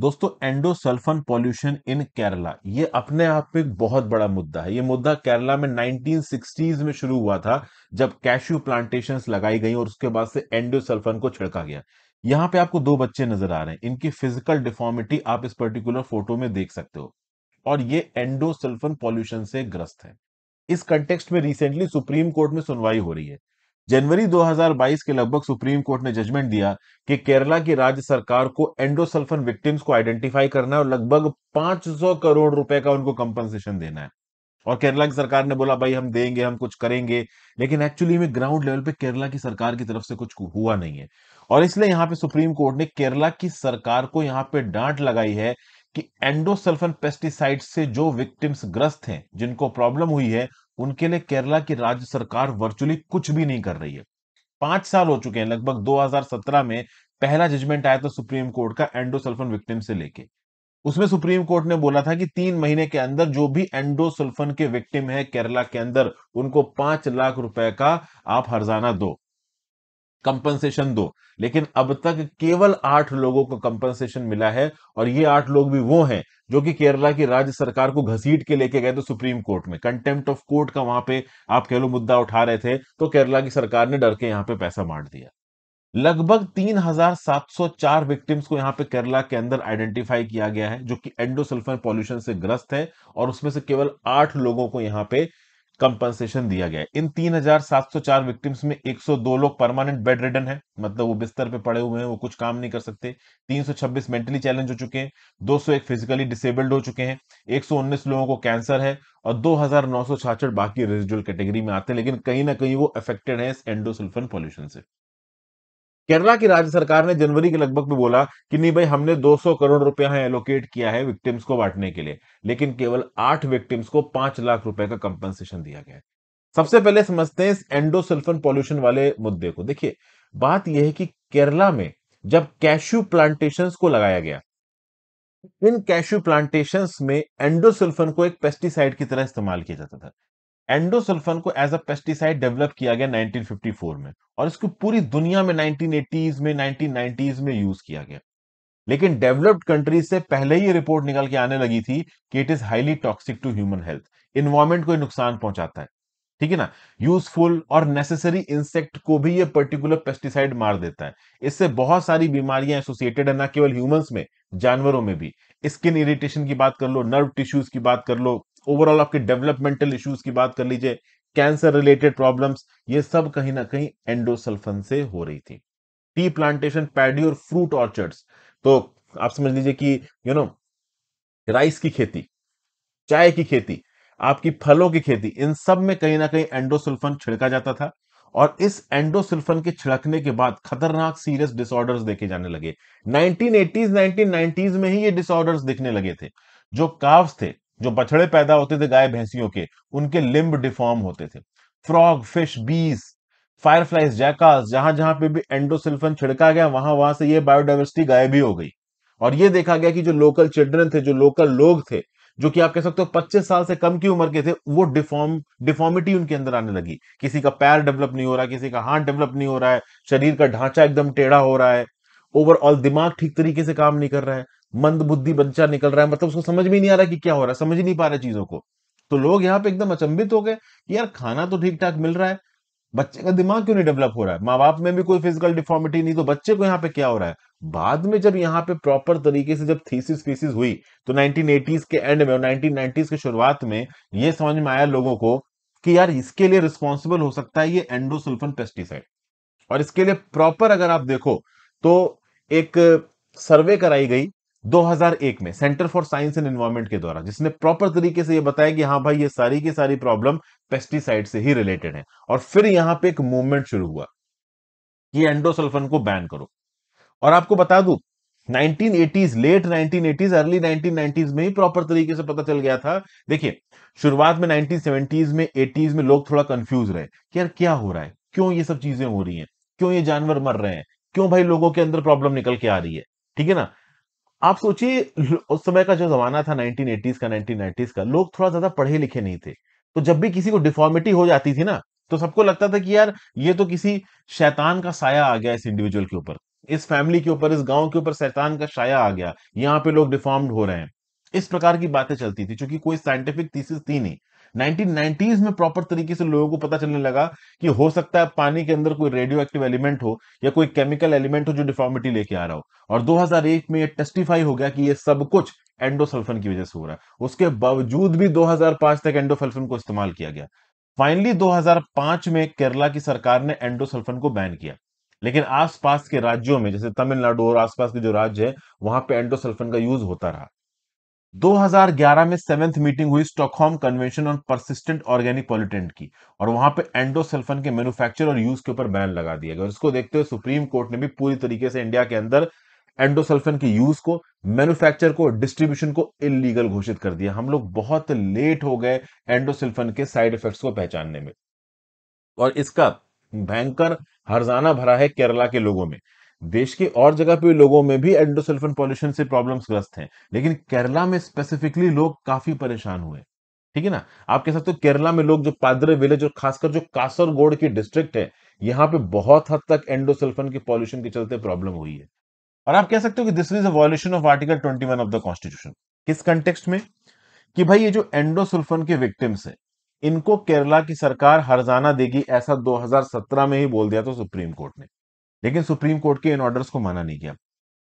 दोस्तों एंडोसल्फन pollution in Kerala ये अपने आप में एक बहुत बड़ा मुद्दा है ये मुद्दा केरला में 1960s में शुरू हुआ था जब कैश्यू प्लांटेशन लगाई गई और उसके बाद से एंडोसल्फन को छिड़का गया यहाँ पे आपको दो बच्चे नजर आ रहे हैं इनकी फिजिकल डिफॉर्मिटी आप इस पर्टिकुलर फोटो में देख सकते हो और ये एंडोसल्फन पॉल्यूशन से ग्रस्त है इस कंटेक्स्ट में रिसेंटली सुप्रीम कोर्ट में सुनवाई हो रही है जनवरी 2022 के लगभग सुप्रीम कोर्ट ने जजमेंट दिया कि केरला की राज्य सरकार को एंडोसल्फन विक्टिम्स को आइडेंटिफाई करना है और लगभग 500 करोड़ रुपए का उनको कंपनसेशन देना है और केरला की सरकार ने बोला भाई हम देंगे हम कुछ करेंगे लेकिन एक्चुअली में ग्राउंड लेवल पे केरला की सरकार की तरफ से कुछ हुआ नहीं है और इसलिए यहाँ पे सुप्रीम कोर्ट ने केरला की सरकार को यहाँ पे डांट लगाई है कि एंडोसल्फन पेस्टिसाइड से जो विक्टिम्स ग्रस्त हैं जिनको प्रॉब्लम हुई है उनके लिए केरला की राज्य सरकार वर्चुअली कुछ भी नहीं कर रही है पांच साल हो चुके हैं लगभग 2017 में पहला जजमेंट आया था सुप्रीम कोर्ट का एंडोसल्फन विक्टिम से लेके उसमें सुप्रीम कोर्ट ने बोला था कि तीन महीने के अंदर जो भी एंडोसल्फन के विक्टिम है केरला के अंदर उनको पांच लाख रुपए का आप हर्जाना दो कंपनसेशन दो लेकिन अब तक केवल आठ लोगों को कंपनसेशन मिला है और ये आठ लोग भी वो हैं जो कि केरला की राज्य सरकार को घसीट के लेके गए थे सुप्रीम कोर्ट में कंटेम्प्ट ऑफ कोर्ट का वहां पे आप कह लो मुद्दा उठा रहे थे तो केरला की सरकार ने डर के यहाँ पे पैसा मार दिया लगभग 3,704 विक्टिम्स को यहाँ पे केरला के अंदर आइडेंटिफाई किया गया है जो कि एंडोसल्फर पॉल्यूशन से ग्रस्त है और उसमें से केवल आठ लोगों को यहाँ पे कंपनसेशन दिया गया सात इन 3,704 विक्टिम्स में 102 लोग परमानेंट बेड रिडन है मतलब वो बिस्तर पे पड़े हुए हैं वो कुछ काम नहीं कर सकते 326 मेंटली चैलेंज हो चुके हैं 201 फिजिकली डिसेबल्ड हो चुके हैं 119 लोगों को कैंसर है और दो बाकी रेजिडुअल कैटेगरी में आते हैं लेकिन कहीं ना कहीं वो अफेक्टेड है इस एंडोसुल्फन पॉल्यूशन से केरला की राज्य सरकार ने जनवरी के लगभग में बोला कि नहीं भाई हमने 200 करोड़ रुपया है एलोकेट किया है विक्टिम्स को बांटने के लिए लेकिन केवल आठ विक्टिम्स को पांच लाख रुपए का कंपनसेशन दिया गया है सबसे पहले समझते हैं इस एंडोसल्फन पॉल्यूशन वाले मुद्दे को देखिए बात यह है कि केरला में जब कैश्यू प्लांटेशन को लगाया गया इन कैश्यू प्लांटेशन में एंडोसल्फन को एक पेस्टिसाइड की तरह इस्तेमाल किया जाता था एंडोसल्फन को एज अ पेस्टिसाइड डेवलप किया गया 1954 में और इसको पूरी दुनिया में 1980s में 1990s में यूज किया गया लेकिन डेवलप्ड कंट्रीज से पहले ही रिपोर्ट निकल के आने लगी थी कि it is highly toxic to human health environment को नुकसान पहुंचाता है ठीक है ना यूजफुल और नेसेसरी इंसेक्ट को भी ये पर्टिकुलर पेस्टिसाइड मार देता है इससे बहुत सारी बीमारियां एसोसिएटेड है ना केवल ह्यूमंस में जानवरों में भी स्किन इरिटेशन की बात कर लो नर्व टिश्यूज की बात कर लो ओवरऑल आपके डेवलपमेंटल इश्यूज की बात कर लीजिए कैंसर रिलेटेड प्रॉब्लम्स ये सब कहीं ना कहीं एंडोसल्फन से हो रही थी टी प्लांटेशन पैडी और फ्रूट ऑर्चर्ड्स तो आप समझ लीजिए कि यू नो राइस की खेती चाय की खेती आपकी फलों की खेती इन सब में कहीं ना कहीं एंडोसल्फन छिड़का जाता था और इस एंडोसल्फन के छिड़कने के बाद खतरनाक सीरियस डिसऑर्डर्स देखे जाने लगे 1980s 1990s में ही ये डिसऑर्डर्स दिखने लगे थे जो काव्स थे जो बछड़े पैदा होते थे गाय भैंसियों के उनके लिम्ब डिफॉर्म होते थे frog fish bees fireflies jackals जहां जहां पे भी एंडोसिल्फन छिड़का गया वहां वहां से ये बायोडाइवर्सिटी गायब भी हो गई और ये देखा गया कि जो लोकल चिल्ड्रन थे जो लोकल लोग थे जो कि आप कह सकते हो 25 साल से कम की उम्र के थे वो डिफॉर्म डिफॉर्मिटी उनके अंदर आने लगी किसी का पैर डेवलप नहीं हो रहा किसी का हाथ डेवलप नहीं हो रहा है शरीर का ढांचा एकदम टेढ़ा हो रहा है ओवरऑल दिमाग ठीक तरीके से काम नहीं कर रहा है मंद बुद्धि बच्चा निकल रहा है मतलब उसको समझ में नहीं आ रहा कि क्या हो रहा है समझ नहीं पा रहा चीजों को तो लोग यहाँ पे एकदम अचंभित हो गए कि यार खाना तो ठीक ठाक मिल रहा है बच्चे का दिमाग क्यों नहीं डेवलप हो रहा है माँ बाप में भी कोई फिजिकल डिफॉर्मिटी नहीं तो बच्चे को यहाँ पे क्या हो रहा है बाद में जब यहाँ पे प्रॉपर तरीके से जब थीसिस फीसिस हुई तो नाइनटीन के एंड में और नाइनटीन की शुरुआत में ये समझ में आया लोगों को कि यार इसके लिए रिस्पॉन्सिबल हो सकता है ये एंडोसुल्फन पेस्टिसाइड और इसके लिए प्रॉपर अगर आप देखो तो एक सर्वे uh, कराई गई 2001 में centre for science and environment के द्वारा जिसने प्रॉपर तरीके से ये बताया कि हाँ भाई ये सारी की सारी प्रॉब्लम पेस्टिसाइड से ही रिलेटेड है और फिर यहाँ पे एक मूवमेंट शुरू हुआ कि एंडोसल्फन को बैन करो और आपको बता दू 1980s late 1980s early 1990s में ही प्रॉपर तरीके से पता चल गया था देखिए शुरुआत में 1970s में 80s में लोग थोड़ा कंफ्यूज रहे कि यार क्या हो रहा है क्यों ये सब चीजें हो रही हैं क्यों ये जानवर मर रहे हैं क्यों भाई लोगों के अंदर प्रॉब्लम निकल के आ रही है ठीक है ना आप सोचिए उस समय का जो जमाना था 1980s का 1990s का लोग थोड़ा ज्यादा पढ़े लिखे नहीं थे तो जब भी किसी को डिफॉर्मिटी हो जाती थी ना तो सबको लगता था कि यार ये तो किसी शैतान का साया आ गया इस इंडिविजुअल के ऊपर इस फैमिली के ऊपर इस गांव के ऊपर शैतान का साया आ गया यहाँ पे लोग डिफॉर्म्ड हो रहे हैं इस प्रकार की बातें चलती थी चूंकि कोई साइंटिफिक थीसिस थी नहीं 1990s में प्रॉपर तरीके से लोगों को पता चलने लगा कि हो सकता है पानी के अंदर कोई रेडियो एक्टिव एलिमेंट हो या कोई केमिकल एलिमेंट हो जो डिफॉर्मिटी लेके आ रहा हो और 2001 में ये टेस्टिफाई हो गया कि ये सब कुछ एंडोसल्फन की वजह से हो रहा है उसके बावजूद भी 2005 तक एंडोसल्फन को इस्तेमाल किया गया फाइनली 2005 में केरला की सरकार ने एंडोसल्फन को बैन किया लेकिन आसपास के राज्यों में जैसे तमिलनाडु और आसपास के जो राज्य है वहां पे एंडोसल्फन का यूज होता रहा 2011 में सेवेंथ मीटिंग हुई Stockholm convention on persistent organic pollutants की और वहां पे एंडोसल्फन के मैन्युफैक्चर और यूज के ऊपर बैन लगा दिया गया इसको देखते हुए सुप्रीम कोर्ट ने भी पूरी तरीके से इंडिया के अंदर एंडोसल्फन के यूज को मैन्युफैक्चर को डिस्ट्रीब्यूशन को इलीगल घोषित कर दिया हम लोग बहुत लेट हो गए एंडोसल्फन के साइड इफेक्ट्स को पहचानने में और इसका भयंकर हरजाना भरा है केरला के लोगों में देश के और जगह पे लोगों में भी एंडोसल्फन पॉल्यूशन से प्रॉब्लम्स ग्रस्त हैं लेकिन केरला में स्पेसिफिकली लोग काफी परेशान हुए ठीक है ना आप कह सकते हो केरला में लोग जो पादरे विलेज और खासकर जो कासरगोड की डिस्ट्रिक्ट है यहाँ पे बहुत हद तक एंडोसल्फन के पॉल्यूशन के चलते प्रॉब्लम हुई है और आप कह सकते हो कि this is a violation of article twenty of the constitution किस कंटेक्स्ट में कि भाई ये जो एंडोसल्फन के विक्टिम्स है इनको केरला की सरकार हरजाना देगी ऐसा 2017 में ही बोल दिया था सुप्रीम कोर्ट ने लेकिन सुप्रीम कोर्ट के इन ऑर्डर्स को माना नहीं गया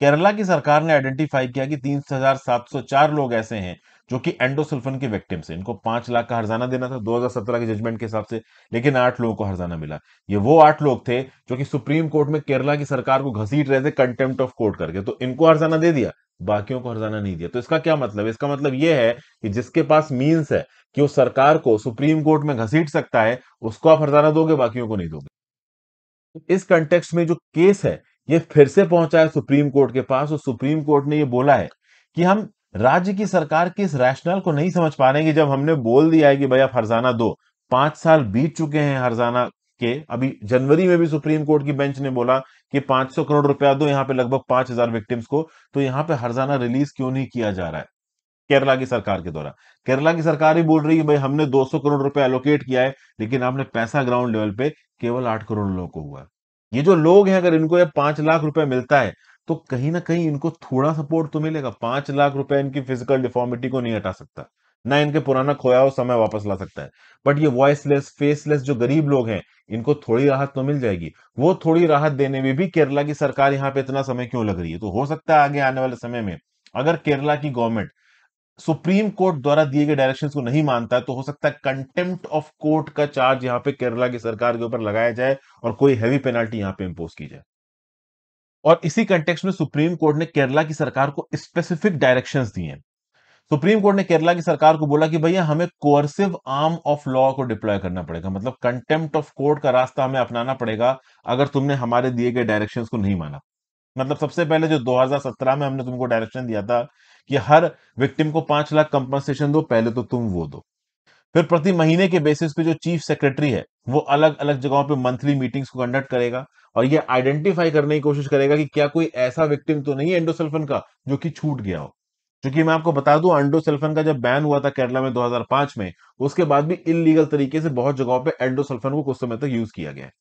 केरला की सरकार ने आइडेंटिफाई किया कि 3,704 लोग ऐसे हैं जो कि एंडोसल्फन के विक्टिम्स हैं इनको पांच लाख का हरजाना देना था 2017 के जजमेंट के हिसाब से लेकिन आठ लोगों को हरजाना मिला ये वो आठ लोग थे जो कि सुप्रीम कोर्ट में केरला की सरकार को घसीट रहे थे कंटेम्प्ट ऑफ कोर्ट करके तो इनको हरजाना दे दिया बाकियों को हरजाना नहीं दिया तो इसका क्या मतलब इसका मतलब यह है कि जिसके पास मीन्स है कि वो सरकार को सुप्रीम कोर्ट में घसीट सकता है उसको आप हरजाना दोगे बाकियों को नहीं दोगे इस कंटेक्स्ट में जो केस है ये फिर से पहुंचा है सुप्रीम कोर्ट के पास और सुप्रीम कोर्ट ने ये बोला है कि हम राज्य की सरकार के इस रैशनल को नहीं समझ पा रहे कि जब हमने बोल दिया है कि भाई आप हरजाना दो पांच साल बीत चुके हैं हरजाना के अभी जनवरी में भी सुप्रीम कोर्ट की बेंच ने बोला कि 500 करोड़ रुपया दो यहाँ पे लगभग 5000 विक्टिम्स को तो यहाँ पे हरजाना रिलीज क्यों नहीं किया जा रहा है केरला की सरकार के द्वारा केरला की सरकार ही बोल रही है भाई हमने 200 करोड़ रुपया एलोकेट किया है लेकिन आपने पैसा ग्राउंड लेवल पे केवल आठ करोड़ लोगों को हुआ ये जो लोग हैं अगर इनको ये पांच लाख रुपए मिलता है तो कहीं ना कहीं इनको थोड़ा सपोर्ट तो मिलेगा पांच लाख रुपए इनकी फिजिकल डिफॉर्मिटी को नहीं हटा सकता ना इनके पुराना खोया हुआ समय वापस ला सकता है बट ये वॉइसलेस फेसलेस जो गरीब लोग हैं इनको थोड़ी राहत तो मिल जाएगी वो थोड़ी राहत देने में भी केरला की सरकार यहाँ पे इतना समय क्यों लग रही है तो हो सकता है आगे आने वाले समय में अगर केरला की गवर्नमेंट सुप्रीम कोर्ट द्वारा दिए गए डायरेक्शन को नहीं मानता है तो हो सकता है कंटेम्प्ट ऑफ कोर्ट का चार्ज यहां पे केरला की सरकार के ऊपर लगाया जाए और कोई हैवी पेनल्टी यहां पे इंपोज की जाए और इसी कंटेक्स में सुप्रीम कोर्ट ने केरला की सरकार को स्पेसिफिक डायरेक्शन दिए हैं सुप्रीम कोर्ट ने केरला की सरकार को बोला कि भैया हमें कोर्सिव आर्म ऑफ लॉ को डिप्लॉय करना पड़ेगा मतलब कंटेम्प्ट ऑफ कोर्ट का रास्ता हमें अपनाना पड़ेगा अगर तुमने हमारे दिए गए डायरेक्शन को नहीं माना मतलब सबसे पहले जो 2017 में हमने तुमको डायरेक्शन दिया था कि हर विक्टिम को पांच लाख कंपनसेशन दो पहले तो तुम वो दो फिर प्रति महीने के बेसिस पे जो चीफ सेक्रेटरी है वो अलग अलग जगहों पे मंथली मीटिंग्स को कंडक्ट करेगा और ये आइडेंटिफाई करने की कोशिश करेगा कि क्या कोई ऐसा विक्टिम तो नहीं है एंडोसल्फन का जो कि छूट गया हो क्योंकि मैं आपको बता दूं एंडोसल्फन का जब बैन हुआ था केरला में 2005 में उसके बाद भी इलीगल तरीके से बहुत जगहों पे एंडोसल्फन को कुछ समय तक यूज किया गया है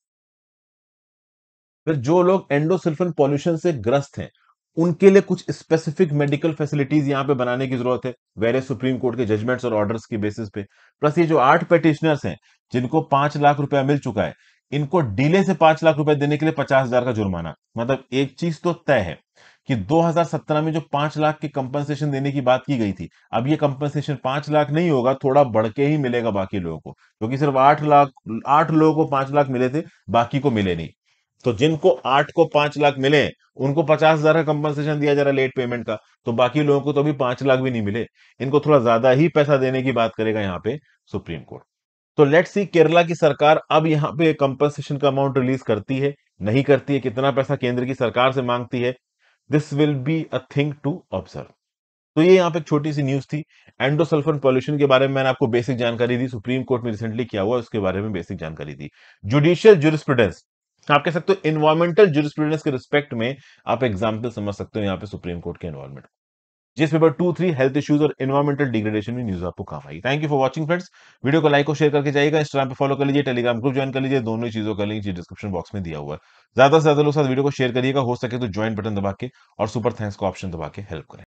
फिर जो लोग एंडोसल्फन पॉल्यूशन से ग्रस्त हैं उनके लिए कुछ स्पेसिफिक मेडिकल फैसिलिटीज यहाँ पे बनाने की जरूरत है वेरियस सुप्रीम कोर्ट के जजमेंट्स और ऑर्डर्स की बेसिस पे प्लस ये जो आठ पेटिशनर्स हैं जिनको पांच लाख रुपया मिल चुका है इनको डीले से पांच लाख रुपए देने के लिए पचास हजार का जुर्माना मतलब एक चीज तो तय है कि 2017 में जो पांच लाख की कंपनसेशन देने की बात की गई थी अब ये कंपनसेशन पांच लाख नहीं होगा थोड़ा बढ़ के ही मिलेगा बाकी लोगों को क्योंकि सिर्फ आठ लाख आठ लोगों को पांच लाख मिले थे बाकी को मिले नहीं तो जिनको आठ को पांच लाख मिले उनको पचास हजार का कंपनसेशन दिया जा रहा है लेट पेमेंट का तो बाकी लोगों को तो अभी पांच लाख भी नहीं मिले इनको थोड़ा ज्यादा ही पैसा देने की बात करेगा यहाँ पे सुप्रीम कोर्ट तो लेट सी केरला की सरकार अब यहाँ पे कंपनसेशन का अमाउंट रिलीज करती है नहीं करती है कितना पैसा केंद्र की सरकार से मांगती है this will be a thing to observe तो ये यहाँ पे एक छोटी सी न्यूज थी एंडोसल्फर पॉल्यूशन के बारे में मैंने आपको बेसिक जानकारी दी सुप्रीम कोर्ट में रिसेंटली क्या हुआ उसके बारे में बेसिक जानकारी दी जुडिशियल जुरिस्प्रूडेंस आप कह सकते हो इन्वायरमेंटल जुरिस्प्रूडेंस के रिस्पेक्ट में आप एग्जाम्पल समझ सकते हो यहाँ पे सुप्रीम कोर्ट के इन्वायरमेंट जिस paper two three health issues और इन्वायरमेंटल डिग्रेडेशन में न्यूज आपको काम आई thank you for watching friends video को लाइक और शेयर करके जाएगा इंस्टाग्राम पे फॉलो कर लीजिए टेलीग्राम ग्रुप ज्वाइन कर लीजिए दोनों ही चीजों का लिंक डिस्क्रिप्शन बॉक्स में दिया हुआ है ज्यादा से ज्यादा लोग साथ वीडियो को शेयर करिएगा हो सके तो ज्वाइन बटन दबा के और सुपर थैंक्स का ऑप्शन दबा के हेल्प करें